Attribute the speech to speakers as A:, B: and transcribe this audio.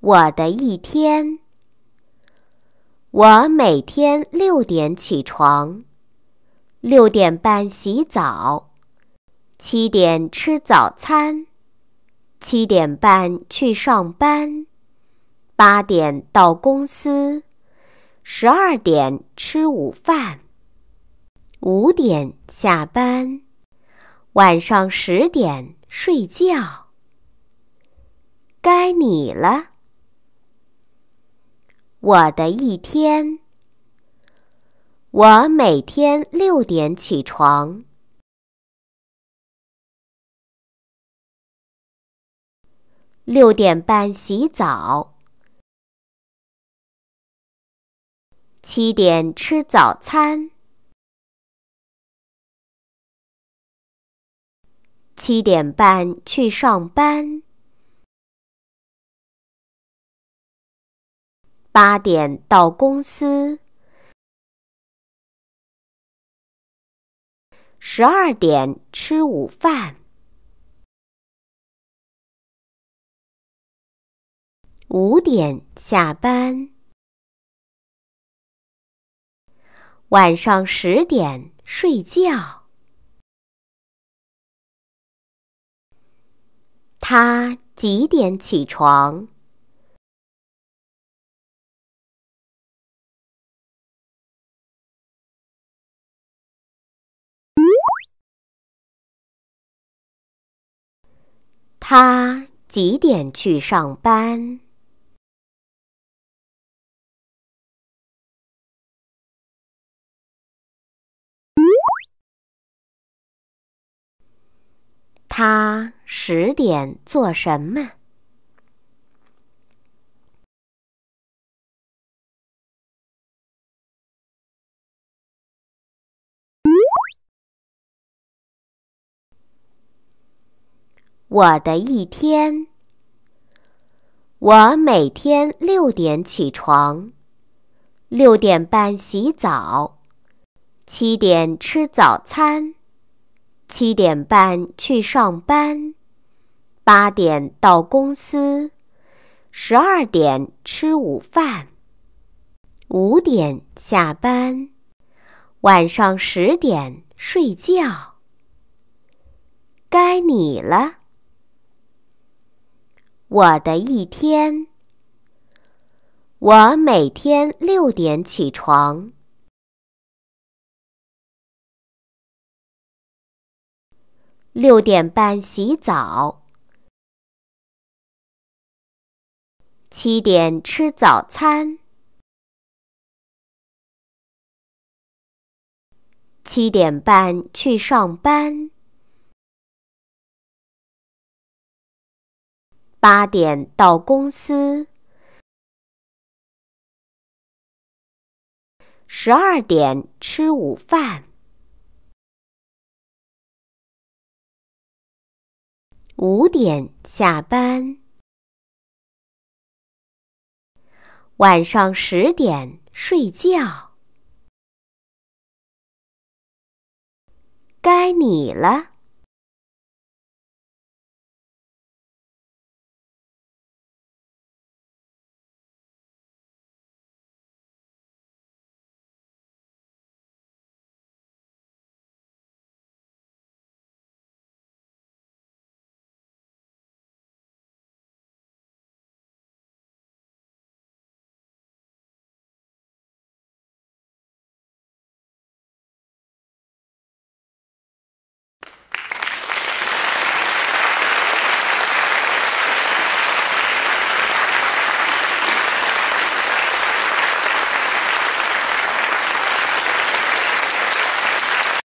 A: 我的一天。我每天六点起床，六点半洗澡，七点吃早餐，七点半去上班，八点到公司。十二点吃午饭，五点下班，晚上十点睡觉。该你了。我的一天，我每天六点起床，
B: 六点半洗澡。七点吃早餐，七点半去上班，八点到公司，十二点吃午饭，五点下班。晚上十点睡觉，他几点起床？他几点去上班？他十点做什么？
A: 我的一天，我每天六点起床，六点半洗澡，七点吃早餐。七点半去上班，八点到公司，十二点吃午饭，五点下班，晚上十点睡觉。该你了，我的一天，我每天六点起床。
B: 六点半洗澡，七点吃早餐，七点半去上班，八点到公司，十二点吃午饭。五点下班，晚上十点睡觉，该你了。